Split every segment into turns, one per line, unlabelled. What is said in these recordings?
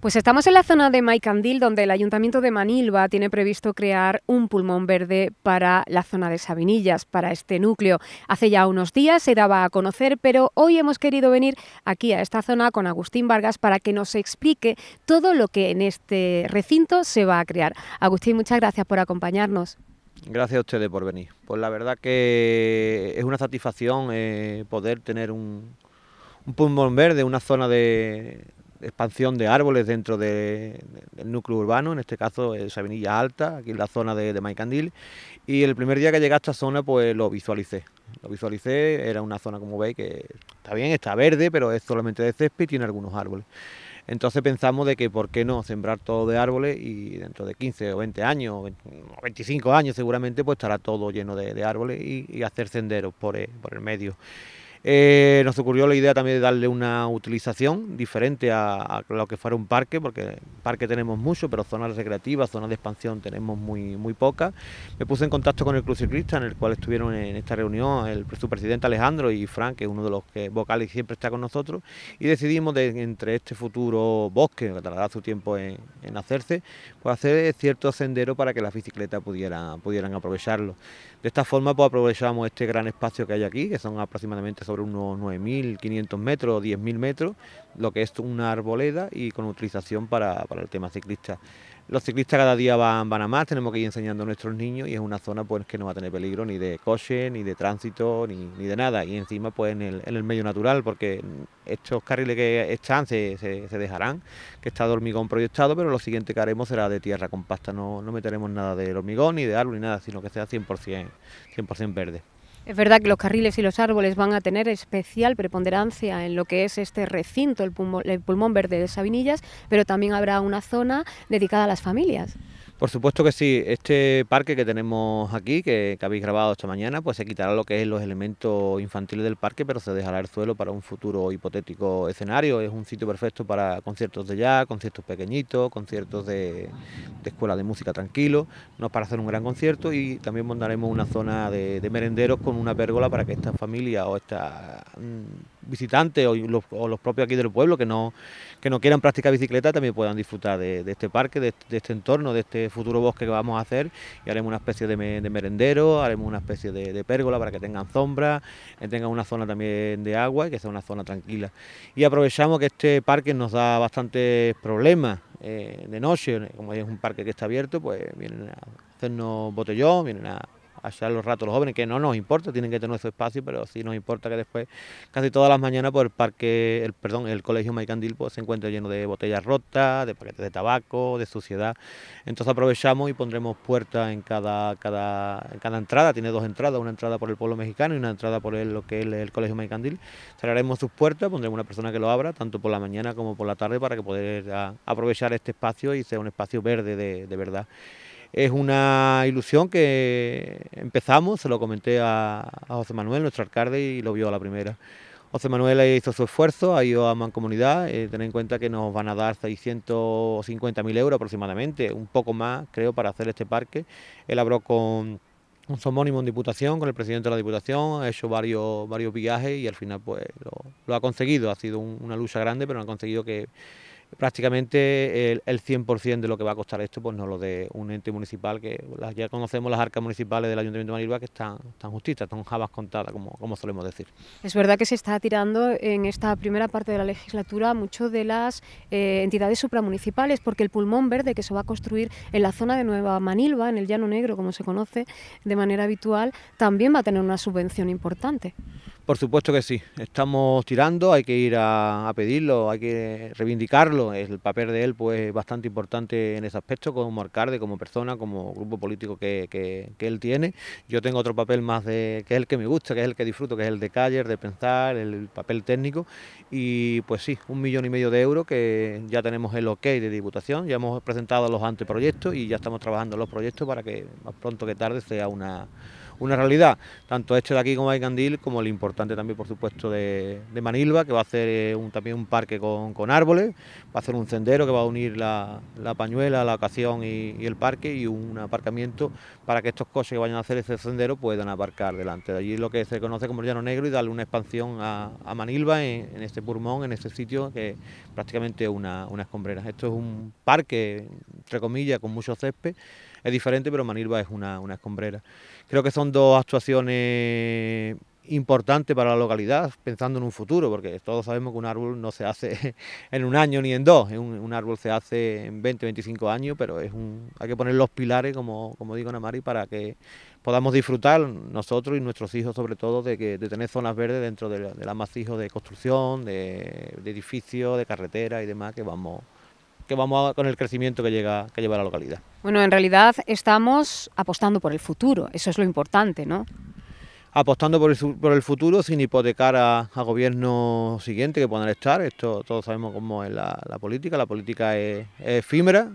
Pues estamos en la zona de Maicandil, donde el Ayuntamiento de Manilva tiene previsto crear un pulmón verde para la zona de Sabinillas, para este núcleo. Hace ya unos días se daba a conocer, pero hoy hemos querido venir aquí a esta zona con Agustín Vargas para que nos explique todo lo que en este recinto se va a crear. Agustín, muchas gracias por acompañarnos.
Gracias a ustedes por venir. Pues la verdad que es una satisfacción eh, poder tener un pulmón verde, una zona de, expansión de árboles dentro del núcleo urbano, en este caso es eh, Sabinilla Alta, aquí en la zona de, de Maicandil. Y el primer día que llegué a esta zona, pues lo visualicé. Lo visualicé, era una zona, como veis, que está bien, está verde, pero es solamente de césped y tiene algunos árboles. Entonces pensamos de que por qué no sembrar todo de árboles y dentro de 15 o 20 años, o 25 años seguramente, pues estará todo lleno de, árboles y, hacer senderos por, eh, por el medio. Eh, nos ocurrió la idea también de darle una utilización diferente a, lo que fuera un parque, porque parque tenemos mucho, pero zonas recreativas, zonas de expansión tenemos muy, muy pocas. Me puse en contacto con el Club Ciclista, en el cual estuvieron en esta reunión el, su presidente Alejandro y Frank, que es uno de los que, vocales y siempre está con nosotros, y decidimos de, entre este futuro bosque, que tardará su tiempo en, hacerse, pues hacer cierto sendero para que las bicicletas pudiera pudieran aprovecharlo. De esta forma pues aprovechamos este gran espacio que hay aquí, que son aproximadamente sobre unos 9.500 metros, 10.000 metros, lo que es una arboleda y con utilización para, el tema ciclista. Los ciclistas cada día van, van, a más, tenemos que ir enseñando a nuestros niños y es una zona pues que no va a tener peligro ni de coche, ni de tránsito, ni, de nada. Y encima pues en el, medio natural, porque estos carriles que están se, se, dejarán, que está de hormigón proyectado, pero lo siguiente que haremos será de tierra compacta, no, no meteremos nada de hormigón, ni de árbol, ni nada, sino que sea 100%, 100 verde.
Es verdad que los carriles y los árboles van a tener especial preponderancia en lo que es este recinto, el pulmón, verde de Sabinillas, pero también habrá una zona dedicada a las familias.
Por supuesto que sí, este parque que tenemos aquí, que, habéis grabado esta mañana, pues se quitará lo que es los elementos infantiles del parque, pero se dejará el suelo para un futuro hipotético escenario. Es un sitio perfecto para conciertos de jazz, conciertos pequeñitos, conciertos de, escuela de música tranquilo, no para hacer un gran concierto y también montaremos una zona de, merenderos con una pérgola para que esta familia o esta... Mm, visitantes o los, propios aquí del pueblo que no, que no quieran practicar bicicleta también puedan disfrutar de, este parque, de, este entorno, de este futuro bosque que vamos a hacer y haremos una especie de, merendero, haremos una especie de, pérgola para que tengan sombra, que tengan una zona también de agua y que sea una zona tranquila. Y aprovechamos que este parque nos da bastantes problemas eh, de noche, como es un parque que está abierto, pues vienen a hacernos botellón, vienen a ...allá los ratos los jóvenes, que no nos importa, tienen que tener su espacio, pero sí nos importa que después, casi todas las mañanas, por pues, el parque, el perdón, el colegio Maicandil pues, se encuentre lleno de botellas rotas, de paquetes de tabaco, de suciedad. Entonces aprovechamos y pondremos puertas en cada, en cada entrada, tiene dos entradas, una entrada por el pueblo mexicano y una entrada por el, lo que es el, colegio Maicandil. Cerraremos sus puertas, pondremos una persona que lo abra, tanto por la mañana como por la tarde, para que poder ah, aprovechar este espacio y sea un espacio verde de, de verdad es una ilusión que empezamos, se lo comenté a, José Manuel, nuestro alcalde, y lo vio a la primera. José Manuel hizo su esfuerzo, ha ido a Mancomunidad, eh, en cuenta que nos van a dar 650.000 euros aproximadamente, un poco más creo para hacer este parque. Él habló con un somónimo en Diputación, con el presidente de la Diputación, ha hecho varios, varios viajes y al final pues lo, ha conseguido, ha sido una lucha grande, pero han conseguido que prácticamente el, 100% de lo que va a costar esto, pues no lo de un ente municipal, que ya conocemos las arcas municipales del Ayuntamiento de Manilva que están, están justitas, están jabas contadas, como, como solemos decir.
Es verdad que se está tirando en esta primera parte de la legislatura mucho de las eh, entidades supramunicipales, porque el pulmón verde que se va a construir en la zona de Nueva Manilva, en el Llano Negro, como se conoce de manera habitual, también va a tener una subvención importante.
Por supuesto que sí, estamos tirando, hay que ir a, pedirlo, hay que reivindicarlo. El papel de él pues, es bastante importante en ese aspecto, como alcalde, como persona, como grupo político que, él tiene. Yo tengo otro papel más de, que es el que me gusta, que es el que disfruto, que es el de calle, de pensar, el papel técnico. Y pues sí, un millón y medio de euros que ya tenemos el ok de Diputación, ya hemos presentado los anteproyectos y ya estamos trabajando los proyectos para que más pronto que tarde sea una una realidad, tanto este de aquí como de Candil, como el importante también, por supuesto, de, Manilva, que va a hacer eh, también un parque con, árboles, va a hacer un sendero que va a unir la, pañuela, la ocasión y, el parque, y un aparcamiento para que estos coches que vayan a hacer ese sendero puedan aparcar delante. De allí lo que se conoce como Llano Negro y darle una expansión a, a Manilva en, este pulmón, en este sitio que prácticamente una, una escombrera. Esto es un parque, entre comillas, con mucho césped es diferente, pero Manilva es una, escombrera. Creo que son dos actuaciones ...importantes para la localidad, pensando en un futuro, porque todos sabemos que un árbol no se hace en un año ni en dos, un, árbol se hace en 20, 25 años, pero es un, hay que poner los pilares, como, como digo Namari, para que podamos disfrutar nosotros y nuestros hijos sobre todo de, que, tener zonas verdes dentro del de amasijo de construcción, de, de edificios, de carretera y demás que vamos que vamos con el crecimiento que, llega, que lleva la localidad.
Bueno, en realidad estamos apostando por el futuro, eso es lo importante, ¿no?
apostando por el, futuro sin hipotecar a, gobiernos gobierno siguiente que puedan estar. Esto todos sabemos cómo es la, política, la política es, efímera,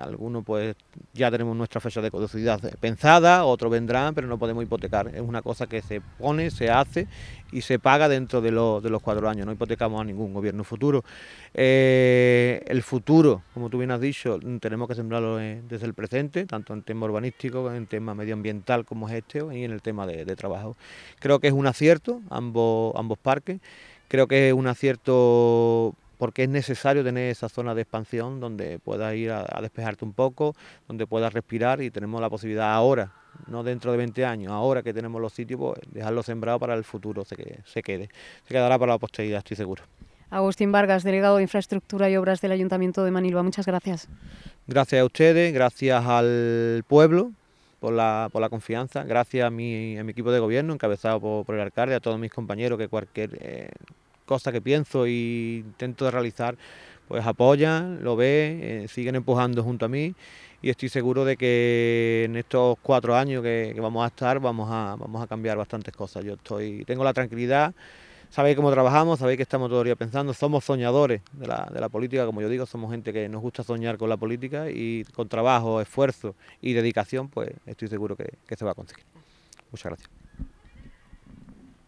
algunos pues ya tenemos nuestra fecha de caducidad pensada, otros vendrán, pero no podemos hipotecar. Es una cosa que se pone, se hace y se paga dentro de, de los cuatro años, no hipotecamos a ningún gobierno futuro. Eh, el futuro, como tú bien has dicho, tenemos que sembrarlo eh, desde el presente, tanto en tema urbanístico, en tema medioambiental como es este y en el tema de trabajo. Creo que es un acierto ambos, parques. Creo que es un acierto porque es necesario tener esa zona de expansión donde puedas ir a, despejarte un poco, donde puedas respirar y tenemos la posibilidad ahora, no dentro de 20 años, ahora que tenemos los sitios, pues, dejarlo sembrado para el futuro, se, que, se quede, se quedará para la posteridad, estoy seguro.
Agustín Vargas, delegado de Infraestructura y Obras del Ayuntamiento de Manilva, muchas gracias.
Gracias a ustedes, gracias al pueblo por la, por la confianza. Gracias a mi, a mi equipo de gobierno, encabezado por, el alcalde, a todos mis compañeros, que cualquier eh, cosa que pienso y intento realizar, pues apoyan, lo ve eh, siguen empujando junto a mí y estoy seguro de que en estos cuatro años que, vamos a estar vamos a, vamos a cambiar bastantes cosas. Yo estoy, tengo la tranquilidad sabéis cómo trabajamos, sabéis que estamos todavía pensando, somos soñadores de la, política, como yo digo, somos gente que nos gusta soñar con la política y con trabajo, esfuerzo y dedicación, pues estoy seguro que se va a conseguir. Muchas gracias.